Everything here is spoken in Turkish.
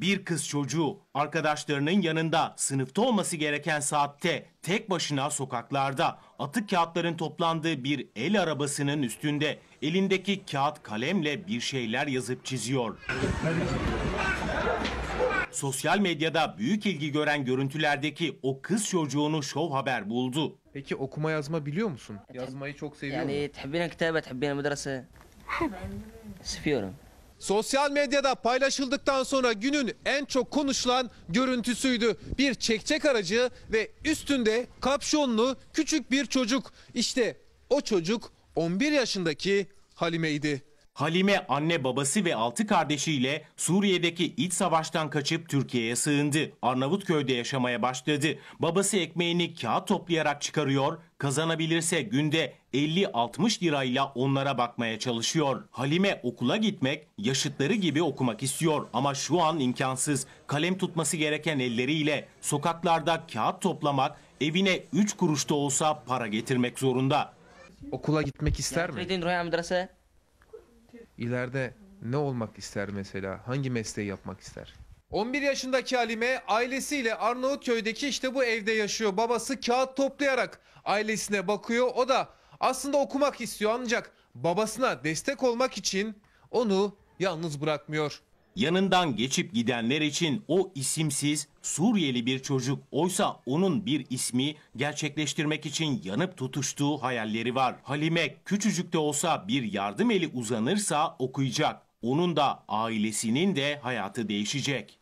bir kız çocuğu arkadaşlarının yanında sınıfta olması gereken saatte tek başına sokaklarda atık kağıtların toplandığı bir el arabasının üstünde elindeki kağıt kalemle bir şeyler yazıp çiziyor. Sosyal medyada büyük ilgi gören görüntülerdeki o kız çocuğunu Şov Haber buldu. Peki okuma yazma biliyor musun? Yazmayı çok seviyorum. Yani musun? تحبين الكتابة تحبين المدرسة؟ Seviyorum sosyal medyada paylaşıldıktan sonra günün en çok konuşulan görüntüsüydü. Bir çekçek aracı ve üstünde kapşonlu küçük bir çocuk. İşte o çocuk 11 yaşındaki Halime'ydi. Halime anne babası ve altı kardeşiyle Suriye'deki iç savaştan kaçıp Türkiye'ye sığındı. Arnavutköy'de yaşamaya başladı. Babası ekmeğini kağıt toplayarak çıkarıyor, kazanabilirse günde 50-60 lirayla onlara bakmaya çalışıyor. Halime okula gitmek, yaşıtları gibi okumak istiyor ama şu an imkansız. Kalem tutması gereken elleriyle sokaklarda kağıt toplamak, evine 3 da olsa para getirmek zorunda. Okula gitmek ister mi? İleride ne olmak ister mesela? Hangi mesleği yapmak ister? 11 yaşındaki Halime ailesiyle Arnavutköy'deki işte bu evde yaşıyor. Babası kağıt toplayarak ailesine bakıyor. O da aslında okumak istiyor ancak babasına destek olmak için onu yalnız bırakmıyor. Yanından geçip gidenler için o isimsiz Suriyeli bir çocuk oysa onun bir ismi gerçekleştirmek için yanıp tutuştuğu hayalleri var. Halime küçücük de olsa bir yardım eli uzanırsa okuyacak. Onun da ailesinin de hayatı değişecek.